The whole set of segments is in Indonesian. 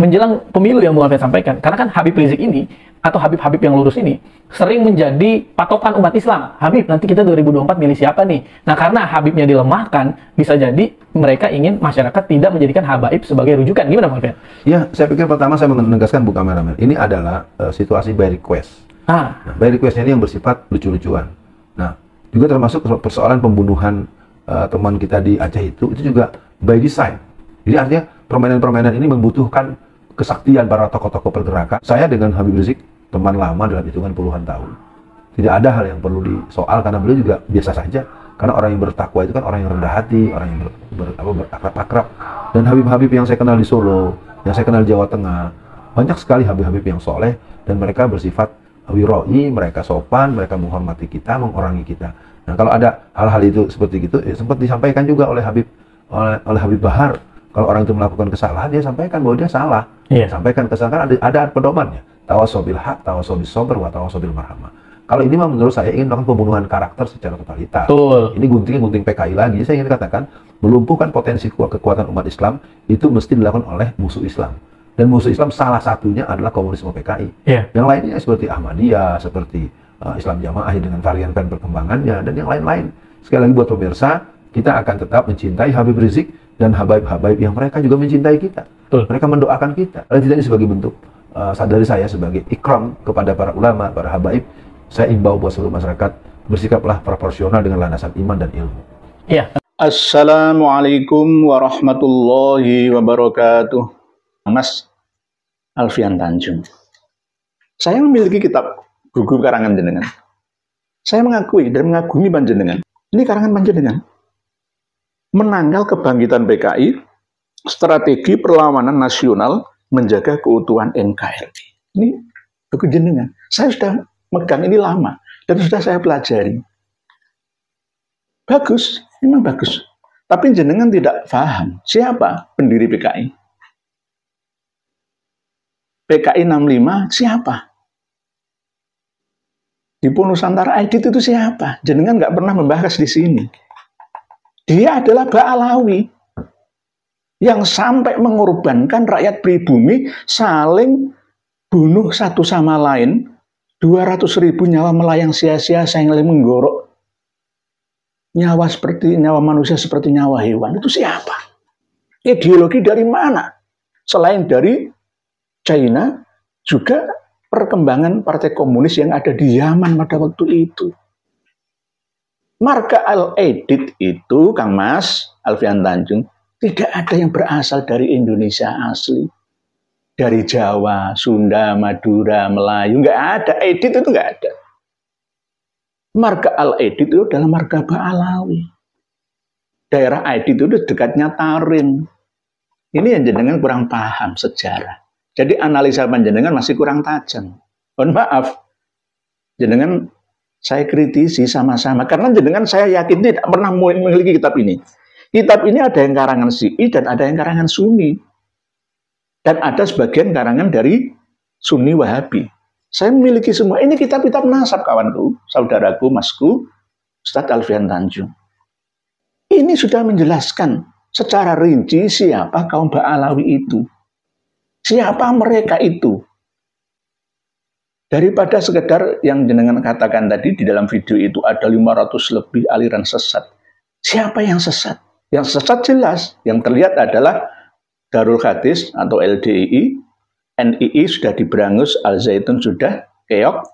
menjelang pemilu yang Bung saya sampaikan. Karena kan Habib Rizik ini, atau Habib-Habib yang lurus ini, sering menjadi patokan umat Islam. Habib, nanti kita 2024 milih siapa nih? Nah, karena Habibnya dilemahkan, bisa jadi mereka ingin masyarakat tidak menjadikan Habaib sebagai rujukan. Gimana, Bung Alvin? Ya, saya pikir pertama saya menegaskan, Bu Kameramen, ini adalah uh, situasi by request. Ah. Nah, by request ini yang bersifat lucu-lucuan. Nah, juga termasuk persoalan pembunuhan uh, teman kita di Aceh itu, itu juga by design. Jadi artinya permainan-permainan ini membutuhkan kesaktian para tokoh-tokoh pergerakan. Saya dengan Habib Rizik teman lama dalam hitungan puluhan tahun. Tidak ada hal yang perlu disoal karena beliau juga biasa saja. Karena orang yang bertakwa itu kan orang yang rendah hati, orang yang berakrab-akrab. Dan Habib-Habib yang saya kenal di Solo, yang saya kenal di Jawa Tengah, banyak sekali Habib-Habib yang soleh dan mereka bersifat wiroi, mereka sopan, mereka menghormati kita, mengorangi kita. Nah kalau ada hal-hal itu seperti itu, ya sempat disampaikan juga oleh Habib oleh, oleh Habib Bahar kalau orang itu melakukan kesalahan, dia sampaikan bahwa dia salah. Yeah. Sampaikan kesalahan, ada, ada pedomannya. Tawasobil hak, tawasobil sober, wa tawasobil marhamah. Kalau ini memang menurut saya ingin melakukan pembunuhan karakter secara totalitas. Betul. Ini gunting gunting PKI lagi. Saya ingin katakan, melumpuhkan potensi kekuatan umat Islam itu mesti dilakukan oleh musuh Islam. Dan musuh Islam salah satunya adalah komunisme PKI. Yeah. Yang lainnya seperti Ahmadiyah, seperti uh, Islam Jamaah dengan varian dan perkembangannya, dan yang lain-lain. Sekali lagi buat pemirsa, kita akan tetap mencintai Habib Rizik, dan habaib-habaib yang mereka juga mencintai kita. Betul. Mereka mendoakan kita. Dan tidak ini sebagai bentuk uh, sadari saya sebagai ikram kepada para ulama, para habaib. Saya imbau buat seluruh masyarakat bersikaplah proporsional dengan landasan iman dan ilmu. Iya. Assalamualaikum warahmatullahi wabarakatuh. Mas Alfian Tanjung. Saya memiliki kitab buku karangan jenengan. Saya mengakui dan mengagumi panjenengan. Ini karangan panjenengan Menanggal kebangkitan PKI, strategi perlawanan nasional menjaga keutuhan NKRI. Ini kejenengan. Saya sudah megang ini lama dan sudah saya pelajari. Bagus, memang bagus. Tapi jenengan tidak paham siapa pendiri PKI. PKI 65 siapa? Di Nusantara ID itu siapa? Jenengan nggak pernah membahas di sini. Dia adalah Baalawi yang sampai mengorbankan rakyat pribumi saling bunuh satu sama lain 200 ribu nyawa melayang sia-sia saling menggorok nyawa seperti nyawa manusia seperti nyawa hewan itu siapa ideologi dari mana selain dari China juga perkembangan partai komunis yang ada di Yaman pada waktu itu Marga Al-Edit itu, Kang Mas, Alfian Tanjung, tidak ada yang berasal dari Indonesia asli. Dari Jawa, Sunda, Madura, Melayu, nggak ada. Edit itu nggak ada. Marga Al-Edit itu adalah marga Ba'alawi. Daerah Edit itu dekatnya Tarim. Ini yang jenengan kurang paham sejarah. Jadi analisa panjenengan masih kurang tajam. Mohon maaf, jenengan saya kritisi sama-sama karena dengan saya yakin tidak pernah memiliki kitab ini. Kitab ini ada yang karangan Syi'i dan ada yang karangan Sunni. Dan ada sebagian karangan dari Sunni Wahabi. Saya memiliki semua. Ini kitab-kitab nasab kawanku, saudaraku, masku, Ustadz Alfian Tanjung. Ini sudah menjelaskan secara rinci siapa kaum Ba'alawi itu. Siapa mereka itu. Daripada sekedar yang jenengan katakan tadi di dalam video itu ada 500 lebih aliran sesat. Siapa yang sesat? Yang sesat jelas, yang terlihat adalah Darul Hadis atau LDII, NII sudah diberangus, Al-Zaitun sudah keok.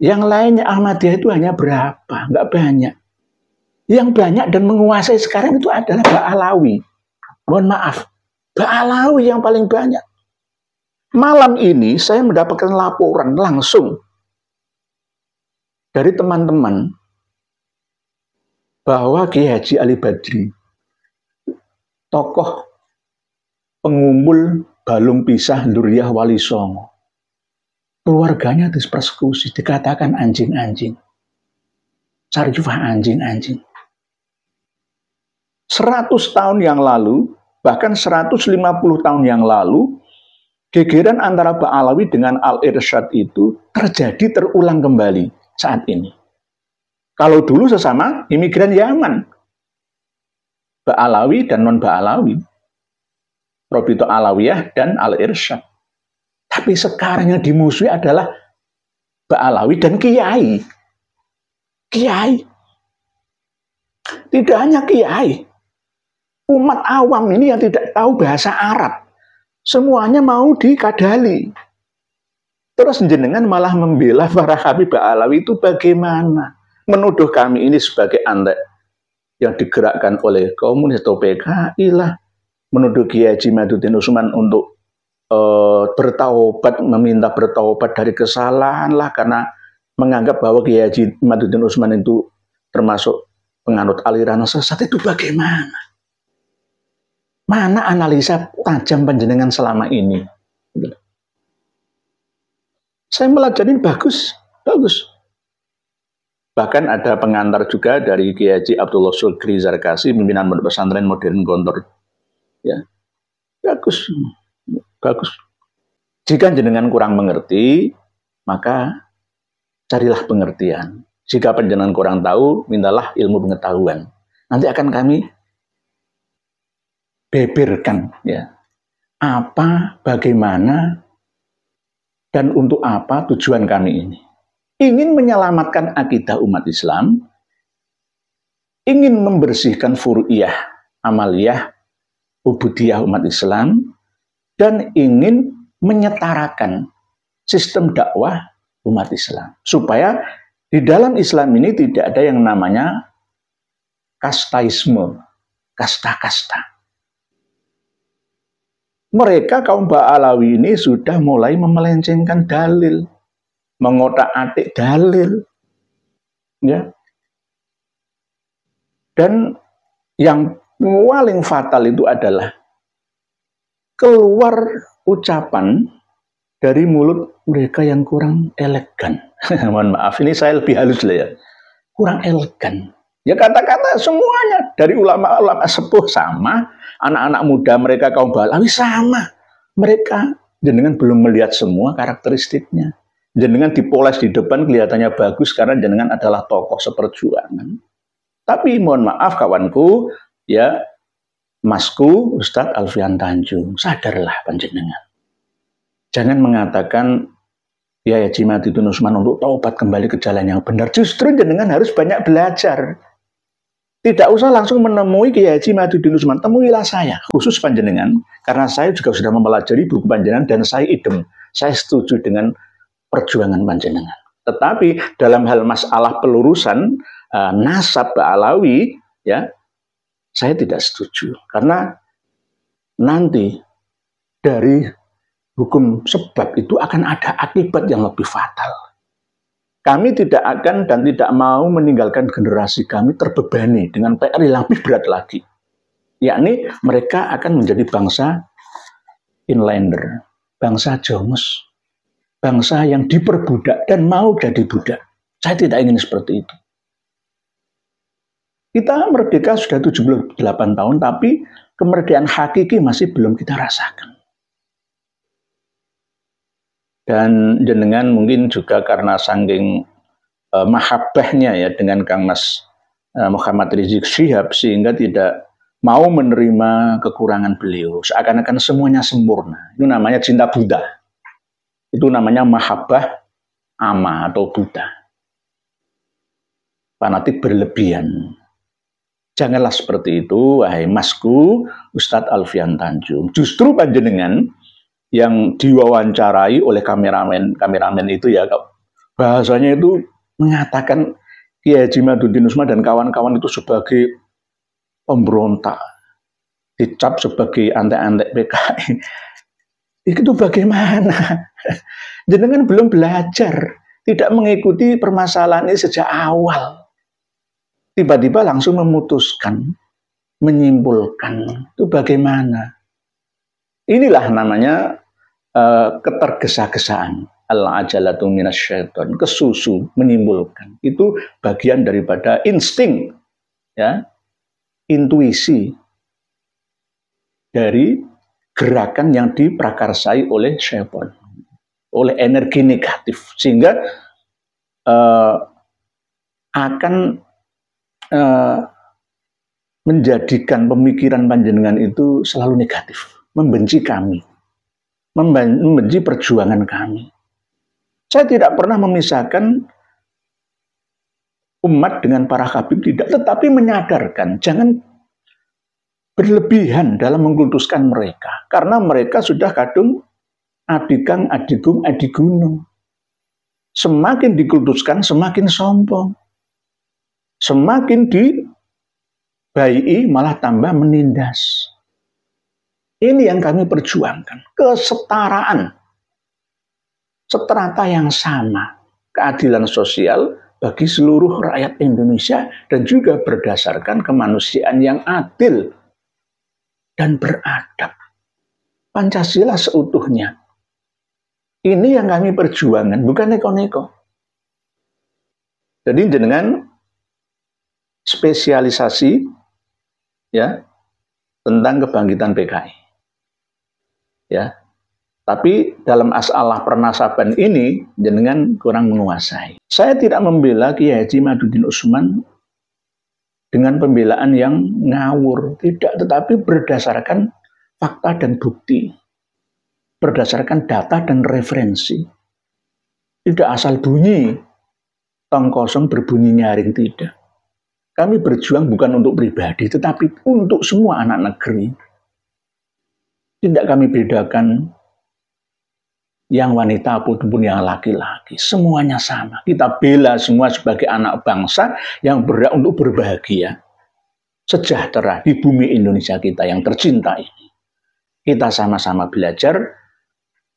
Yang lainnya Ahmadiyah itu hanya berapa? Enggak banyak. Yang banyak dan menguasai sekarang itu adalah Ba'alawi. Mohon maaf, Ba'alawi yang paling banyak. Malam ini saya mendapatkan laporan langsung dari teman-teman bahwa Kiai Haji Ali Badri, tokoh pengumpul balung pisah Luriah Wali Songo, keluarganya dipersekusi, dikatakan anjing-anjing. Sarjufah anjing-anjing. Seratus tahun yang lalu, bahkan 150 tahun yang lalu, Gegeran antara Ba'alawi dengan Al-Irsyad itu terjadi terulang kembali saat ini. Kalau dulu sesama imigran Yaman, ya Ba'alawi dan non-Ba'alawi, Robito Alawiyah dan Al-Irsyad. Tapi sekarang yang dimusuhi adalah Ba'alawi dan Kiai. Kiai. Tidak hanya Kiai. Umat awam ini yang tidak tahu bahasa Arab Semuanya mau dikadali. Terus jenengan malah membela para Habib Alawi itu bagaimana? Menuduh kami ini sebagai antek yang digerakkan oleh komunis atau PKI lah. Menuduh Kiai Haji Madudin Usman untuk uh, bertaubat, meminta bertaubat dari kesalahan lah karena menganggap bahwa Kiai Haji Madudin Usman itu termasuk penganut aliran sesat itu bagaimana? Mana analisa tajam penjenengan selama ini? Gitu. Saya melajarin bagus, bagus. Bahkan ada pengantar juga dari Kiai Abdul Abdullah Sulkri Zarkasi, pimpinan pondok pesantren modern Gontor. Ya. Bagus, bagus. Jika jenengan kurang mengerti, maka carilah pengertian. Jika penjenengan kurang tahu, mintalah ilmu pengetahuan. Nanti akan kami beberkan ya apa bagaimana dan untuk apa tujuan kami ini ingin menyelamatkan akidah umat Islam ingin membersihkan furu'iyah amaliyah ubudiyah umat Islam dan ingin menyetarakan sistem dakwah umat Islam supaya di dalam Islam ini tidak ada yang namanya kastaisme, kasta-kasta mereka kaum Ba'alawi ini sudah mulai memelencengkan dalil, mengotak-atik dalil. Ya. Dan yang paling fatal itu adalah keluar ucapan dari mulut mereka yang kurang elegan. Mohon maaf, ini saya lebih halus lah ya. Kurang elegan. Ya kata-kata semuanya dari ulama-ulama sepuh sama, anak-anak muda mereka kaum balawi sama. Mereka jenengan belum melihat semua karakteristiknya. Jenengan dipoles di depan kelihatannya bagus karena jenengan adalah tokoh seperjuangan. Tapi mohon maaf kawanku, ya masku Ustadz Alfian Tanjung, sadarlah panjenengan. Jangan mengatakan Ya, ya Jima itu nusman untuk taubat kembali ke jalan yang benar. Justru jenengan harus banyak belajar. Tidak usah langsung menemui Kiai Haji Madudin Usman, temuilah saya, khusus panjenengan, karena saya juga sudah mempelajari buku panjenengan dan saya idem, saya setuju dengan perjuangan panjenengan. Tetapi dalam hal masalah pelurusan uh, nasab Alawi, ya, saya tidak setuju karena nanti dari hukum sebab itu akan ada akibat yang lebih fatal kami tidak akan dan tidak mau meninggalkan generasi kami terbebani dengan PR yang lebih berat lagi. Yakni mereka akan menjadi bangsa inlander, bangsa jomus, bangsa yang diperbudak dan mau jadi budak. Saya tidak ingin seperti itu. Kita merdeka sudah 78 tahun, tapi kemerdekaan hakiki masih belum kita rasakan dan jenengan mungkin juga karena sangking uh, e, mahabbahnya ya dengan Kang Mas uh, Muhammad Rizik Syihab sehingga tidak mau menerima kekurangan beliau seakan-akan semuanya sempurna itu namanya cinta Buddha itu namanya mahabbah ama atau Buddha fanatik berlebihan janganlah seperti itu wahai masku Ustadz Alfian Tanjung justru panjenengan yang diwawancarai oleh kameramen kameramen itu ya bahasanya itu mengatakan Kiai Haji Maduddin Usman dan kawan-kawan itu sebagai pemberontak dicap sebagai antek-antek PKI itu bagaimana jenengan belum belajar tidak mengikuti permasalahan ini sejak awal tiba-tiba langsung memutuskan menyimpulkan itu bagaimana inilah namanya Eh, ketergesa-gesaan al-ajalatu minasyaiton, kesusu menimbulkan. Itu bagian daripada insting ya, intuisi dari gerakan yang diprakarsai oleh syaitan, oleh energi negatif sehingga uh, akan uh, menjadikan pemikiran panjenengan itu selalu negatif, membenci kami, membenci perjuangan kami. Saya tidak pernah memisahkan umat dengan para habib tidak, tetapi menyadarkan jangan berlebihan dalam mengkultuskan mereka karena mereka sudah kadung adikang, adigung, adiguno. Semakin dikultuskan, semakin sombong. Semakin dibaii, malah tambah menindas. Ini yang kami perjuangkan. Kesetaraan. Seterata yang sama. Keadilan sosial bagi seluruh rakyat Indonesia dan juga berdasarkan kemanusiaan yang adil dan beradab. Pancasila seutuhnya. Ini yang kami perjuangkan, bukan neko-neko. Jadi dengan spesialisasi ya tentang kebangkitan PKI ya. Tapi dalam asalah pernasaban ini jenengan kurang menguasai. Saya tidak membela Kiai Haji Madudin Usman dengan pembelaan yang ngawur, tidak tetapi berdasarkan fakta dan bukti. Berdasarkan data dan referensi. Tidak asal bunyi tong kosong berbunyi nyaring tidak. Kami berjuang bukan untuk pribadi tetapi untuk semua anak negeri. Tidak kami bedakan yang wanita ataupun yang laki-laki. Semuanya sama. Kita bela semua sebagai anak bangsa yang berhak untuk berbahagia. Sejahtera di bumi Indonesia kita yang tercinta ini. Kita sama-sama belajar.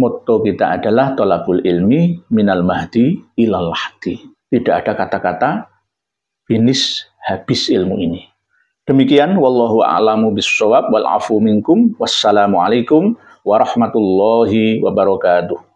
moto kita adalah tolabul ilmi minal mahdi ilal lahdi. Tidak ada kata-kata finish habis ilmu ini. Demikian wallahu a'lamu bissawab wal afu minkum wassalamualaikum warahmatullahi wabarakatuh.